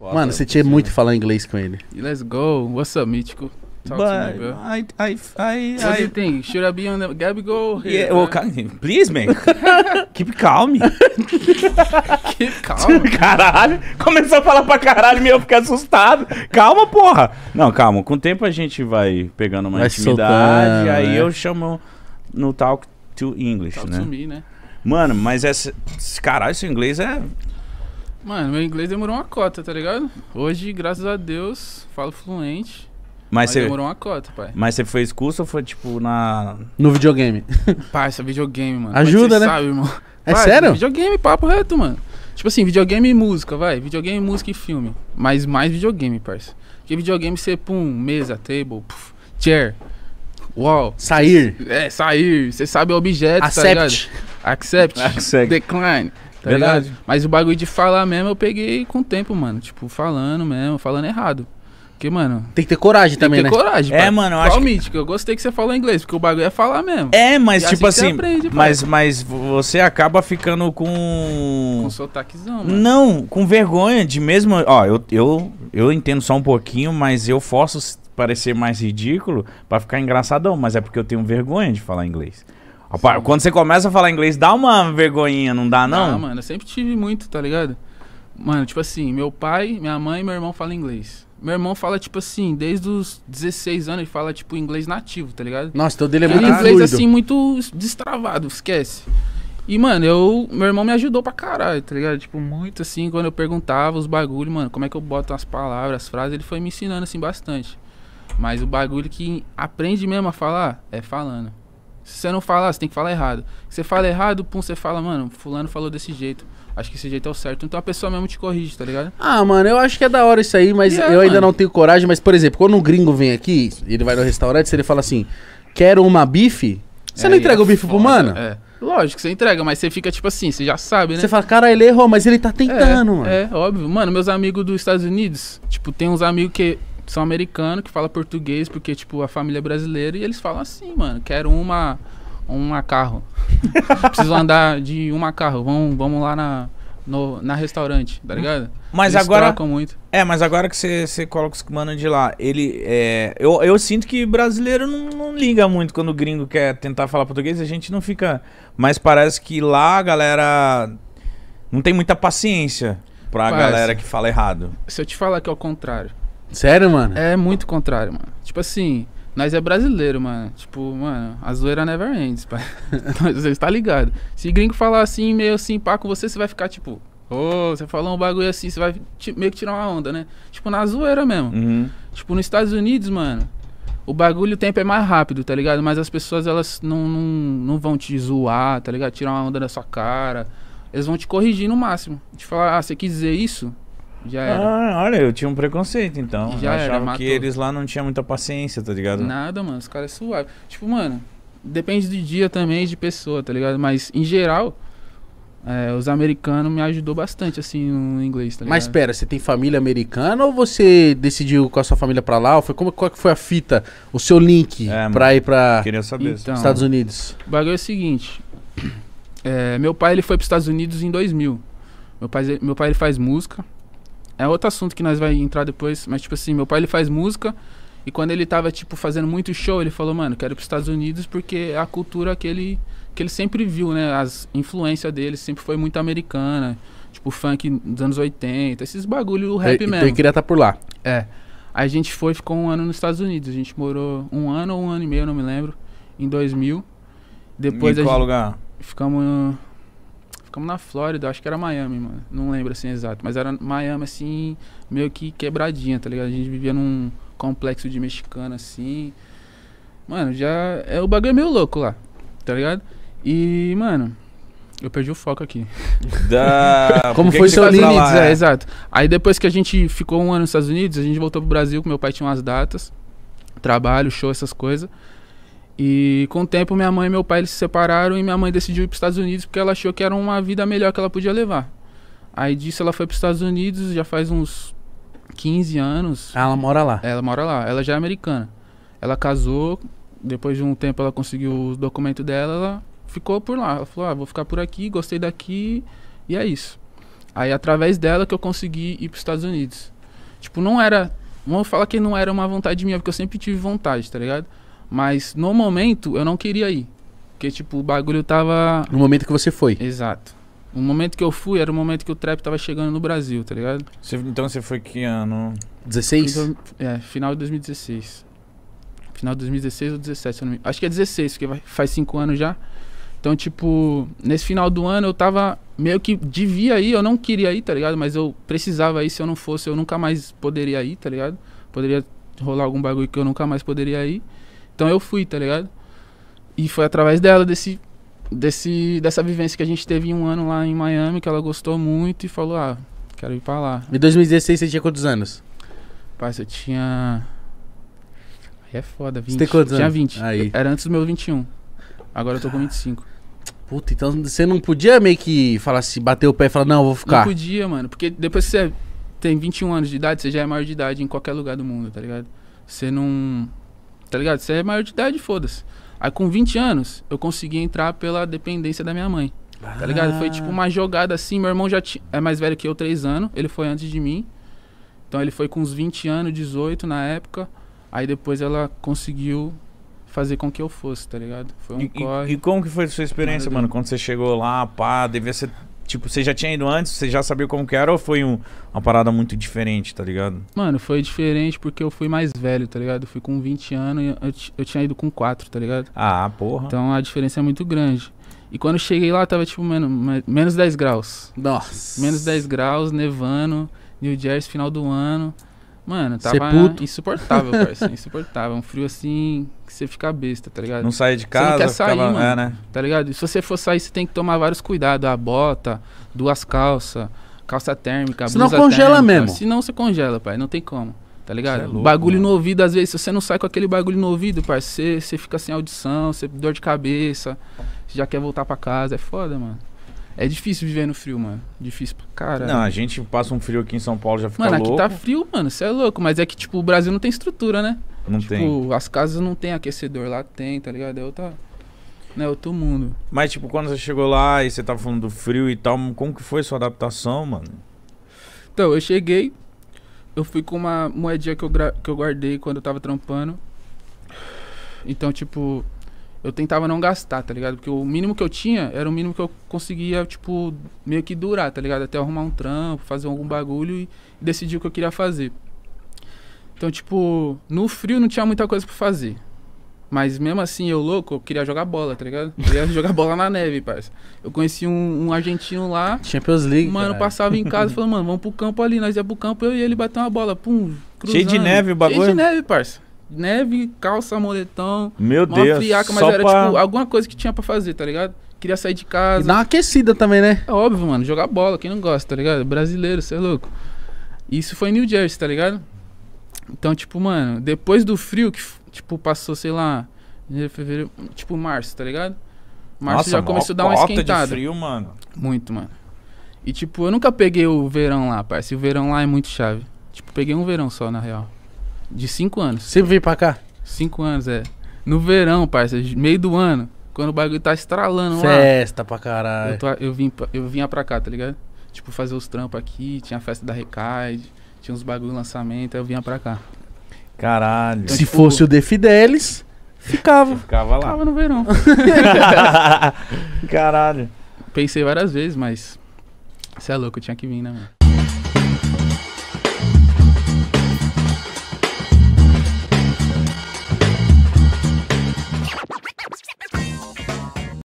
Mano, você tinha muito falar inglês com ele. Let's go. What's up, Mítico? Talk But to me, bro. I, I, I, What do you think? Should I be on the Gabby go? Here, yeah, well, please, man. Keep calm. Keep calm. Caralho. Começou a falar pra caralho, meu, eu fiquei assustado. Calma, porra. Não, calma. Com o tempo a gente vai pegando uma Vai intimidade. soltando, aí né? eu chamo no Talk to English, Talk né? to me, né? Mano, mas essa, caralho, seu inglês é Mano, meu inglês demorou uma cota, tá ligado? Hoje, graças a Deus, falo fluente. Mas, mas você... demorou uma cota, pai. Mas você foi expulso ou foi, tipo, na... No videogame? esse é videogame, mano. É Ajuda, né? sabe, irmão? É pai, sério? Videogame, papo reto, mano. Tipo assim, videogame e música, vai. Videogame, música e filme. Mas mais videogame, parça. Porque videogame você, pum, mesa, table, puf, chair, wall. Sair. É, sair. Você sabe o objeto, tá Accept. tá ligado? Accept. Accept. Decline. Tá Verdade. Ligado? Mas o bagulho de falar mesmo eu peguei com o tempo, mano. Tipo, falando mesmo, falando errado. Porque, mano. Tem que ter coragem também, né? Tem que ter né? coragem. É, pai. mano, eu acho. Mítico, que... eu gostei que você falou inglês, porque o bagulho é falar mesmo. É, mas e é tipo assim. assim aprende, mas, mas você acaba ficando com. Com sotaquezão, mano. Não, com vergonha de mesmo. Ó, eu, eu, eu entendo só um pouquinho, mas eu forço parecer mais ridículo para ficar engraçadão, mas é porque eu tenho vergonha de falar inglês. Rapaz, quando você começa a falar inglês, dá uma vergonhinha, não dá, não? Ah, mano, eu sempre tive muito, tá ligado? Mano, tipo assim, meu pai, minha mãe e meu irmão falam inglês. Meu irmão fala, tipo assim, desde os 16 anos, ele fala, tipo, inglês nativo, tá ligado? Nossa, então dele é muito inglês, fluido. inglês, assim, muito destravado, esquece. E, mano, eu, meu irmão me ajudou pra caralho, tá ligado? Tipo, muito, assim, quando eu perguntava os bagulho, mano, como é que eu boto as palavras, as frases, ele foi me ensinando, assim, bastante. Mas o bagulho que aprende mesmo a falar é falando. Se você não falar, você tem que falar errado. Se você fala errado, pum, você fala, mano, fulano falou desse jeito. Acho que esse jeito é o certo. Então a pessoa mesmo te corrige, tá ligado? Ah, mano, eu acho que é da hora isso aí, mas yeah, é, eu mano. ainda não tenho coragem. Mas, por exemplo, quando um gringo vem aqui, ele vai no restaurante, se ele fala assim, quero uma bife, você é, não entrega é o bife foda, pro mano? É. Lógico, você entrega, mas você fica tipo assim, você já sabe, né? Você fala, cara, ele errou, mas ele tá tentando, é, mano. É, óbvio. Mano, meus amigos dos Estados Unidos, tipo, tem uns amigos que são americanos que falam português porque, tipo, a família é brasileira e eles falam assim, mano, quero uma uma carro Preciso andar de uma carro Vamos, vamos lá na, no, na restaurante, tá ligado? Mas eles agora. muito. É, mas agora que você coloca os mano de lá, ele. É, eu, eu sinto que brasileiro não, não liga muito quando o gringo quer tentar falar português, a gente não fica. Mas parece que lá a galera não tem muita paciência pra Parece. galera que fala errado. Se eu te falar que é o contrário. Sério, mano? É muito contrário, mano. Tipo assim, nós é brasileiro, mano. Tipo, mano, a zoeira never ends, pai. Então, você tá ligado. Se gringo falar assim, meio assim, pá com você, você vai ficar tipo, ô, oh, você falou um bagulho assim, você vai meio que tirar uma onda, né? Tipo, na zoeira mesmo. Uhum. Tipo, nos Estados Unidos, mano, o bagulho, o tempo é mais rápido, tá ligado? Mas as pessoas, elas não, não, não vão te zoar, tá ligado? Tirar uma onda da sua cara. Eles vão te corrigir no máximo. Te falar, ah, você quis dizer isso? Já era. Ah, olha, eu tinha um preconceito, então. Já eu achava era, que eles lá não tinham muita paciência, tá ligado? Nada, mano. Os caras é suave. Tipo, mano, depende do dia também de pessoa, tá ligado? Mas, em geral, é, os americanos me ajudou bastante, assim, no inglês, tá ligado? Mas pera, você tem família americana ou você decidiu com a sua família pra lá? Ou foi, como, qual é que foi a fita, o seu link é, pra ir pra queria saber então, Estados Unidos? O bagulho é o seguinte, é, meu pai ele foi pros Estados Unidos em 2000. Meu pai, meu pai ele faz música, é outro assunto que nós vai entrar depois, mas tipo assim, meu pai ele faz música e quando ele tava tipo fazendo muito show, ele falou, mano, quero ir os Estados Unidos porque é a cultura que ele que ele sempre viu, né, as influência dele sempre foi muito americana, tipo funk dos anos 80, esses bagulho, o rap é, mesmo. Então ele queria estar tá por lá. É. A gente foi, ficou um ano nos Estados Unidos. A gente morou um ano ou um ano e meio, não me lembro, em 2000. Depois em qual gente... lugar? Ficamos ficamos na Flórida, acho que era Miami, mano. Não lembro assim exato, mas era Miami, assim, meio que quebradinha, tá ligado? A gente vivia num complexo de mexicano, assim. Mano, já. É o bagulho é meio louco lá, tá ligado? E, mano, eu perdi o foco aqui. Da... Como que foi que seu limite, é, exato. Aí depois que a gente ficou um ano nos Estados Unidos, a gente voltou pro Brasil, que meu pai tinha umas datas, trabalho, show, essas coisas. E com o tempo minha mãe e meu pai eles se separaram e minha mãe decidiu ir para os Estados Unidos porque ela achou que era uma vida melhor que ela podia levar. Aí disso ela foi para os Estados Unidos já faz uns 15 anos. Ah, ela mora lá. É, ela mora lá. Ela já é americana. Ela casou, depois de um tempo ela conseguiu o documento dela, ela ficou por lá. Ela falou: "Ah, vou ficar por aqui, gostei daqui" e é isso. Aí através dela que eu consegui ir para os Estados Unidos. Tipo, não era, vamos falar que não era uma vontade minha, porque eu sempre tive vontade, tá ligado? Mas no momento eu não queria ir. Porque, tipo, o bagulho tava. No momento que você foi. Exato. O momento que eu fui era o momento que o trap tava chegando no Brasil, tá ligado? então você foi que ano? 16? Então, é, final de 2016. Final de 2016 ou 17, me... Acho que é 16, porque faz 5 anos já. Então, tipo, nesse final do ano eu tava meio que devia ir, eu não queria ir, tá ligado? Mas eu precisava ir, se eu não fosse eu nunca mais poderia ir, tá ligado? Poderia rolar algum bagulho que eu nunca mais poderia ir. Então eu fui, tá ligado? E foi através dela, desse, desse, dessa vivência que a gente teve um ano lá em Miami, que ela gostou muito e falou, ah, quero ir pra lá. Em 2016 você tinha quantos anos? Pá, eu tinha... Aí é foda, 20. Você tem quantos anos? Tinha 20. Aí. Era antes do meu 21. Agora eu tô com 25. Puta, então você não podia meio que falar assim, bater o pé e falar, não, vou ficar. Não podia, mano. Porque depois que você tem 21 anos de idade, você já é maior de idade em qualquer lugar do mundo, tá ligado? Você não tá ligado? Você é maior de idade, foda-se. Aí com 20 anos, eu consegui entrar pela dependência da minha mãe. Ah. Tá ligado? Foi tipo uma jogada assim. Meu irmão já é mais velho que eu, 3 anos. Ele foi antes de mim. Então ele foi com uns 20 anos, 18 na época. Aí depois ela conseguiu fazer com que eu fosse, tá ligado? Foi um e, corre. E como que foi a sua experiência, mano? Quando você chegou lá, pá, devia ser Tipo, você já tinha ido antes, você já sabia como que era ou foi um, uma parada muito diferente, tá ligado? Mano, foi diferente porque eu fui mais velho, tá ligado? Eu fui com 20 anos e eu, eu tinha ido com 4, tá ligado? Ah, porra. Então a diferença é muito grande. E quando eu cheguei lá, tava tipo menos, menos 10 graus. Nossa. Menos 10 graus, nevando, New Jersey, final do ano. Mano, tava insuportável, parceiro. Insuportável. Um frio assim que você fica besta, tá ligado? Não sair de casa, você não quer sair, ficava... mano, é, né? Tá ligado? E se você for sair, você tem que tomar vários cuidados. A bota, duas calças, calça térmica, Senão congela térmica. mesmo. Senão você congela, pai. Não tem como. Tá ligado? É louco, bagulho mano. no ouvido, às vezes, se você não sai com aquele bagulho no ouvido, parceiro, você, fica sem audição, você dor de cabeça, você já quer voltar para casa. É foda, mano. É difícil viver no frio, mano. Difícil pra caralho. Não, a gente passa um frio aqui em São Paulo já fica mano, louco. Mano, aqui tá frio, mano. Você é louco. Mas é que, tipo, o Brasil não tem estrutura, né? Não tipo, tem. Tipo, as casas não tem aquecedor. Lá tem, tá ligado? É outra... Né, outro mundo. Mas, tipo, quando você chegou lá e você tava falando do frio e tal, como que foi sua adaptação, mano? Então, eu cheguei... Eu fui com uma moedinha que eu, gra... que eu guardei quando eu tava trampando. Então, tipo eu tentava não gastar, tá ligado? Porque o mínimo que eu tinha era o mínimo que eu conseguia, tipo, meio que durar, tá ligado? Até arrumar um trampo, fazer algum bagulho e decidir o que eu queria fazer. Então, tipo, no frio não tinha muita coisa pra fazer. Mas mesmo assim, eu louco, eu queria jogar bola, tá ligado? Eu queria jogar bola na neve, parça. Eu conheci um, um argentino lá. Champions League. Mano, cara. passava em casa e falou, mano, vamos pro campo ali. Nós ia pro campo, eu e ele bater uma bola. Pum, cruzando. Cheio de neve o bagulho. Cheio de neve, parça neve, calça, moletom. Meu Deus. Friaca, mas era pra... tipo alguma coisa que tinha para fazer, tá ligado? Queria sair de casa. E dar uma aquecida também, né? É óbvio, mano. Jogar bola, quem não gosta, tá ligado? Brasileiro, você é louco. Isso foi em New Jersey, tá ligado? Então, tipo, mano, depois do frio que, tipo, passou, sei lá, janeiro, fevereiro, tipo, março, tá ligado? Março Nossa, já começou a dar uma esquentada. De frio, mano. Muito, mano. E, tipo, eu nunca peguei o verão lá, parceiro. O verão lá é muito chave. Tipo, peguei um verão só, na real. De cinco anos. Sempre veio pra cá? Cinco anos, é. No verão, parça, meio do ano. Quando o bagulho tá estralando festa lá. Festa pra caralho. Eu, tô, eu, vim, eu vinha pra cá, tá ligado? Tipo, fazer os trampos aqui, tinha a festa da Recaide, tinha uns bagulho lançamento, aí eu vinha pra cá. Caralho. Então, Se tipo, fosse o The Fidelis, ficava. ficava lá. Ficava no verão. caralho. Pensei várias vezes, mas. Você é louco, eu tinha que vir, né, mano?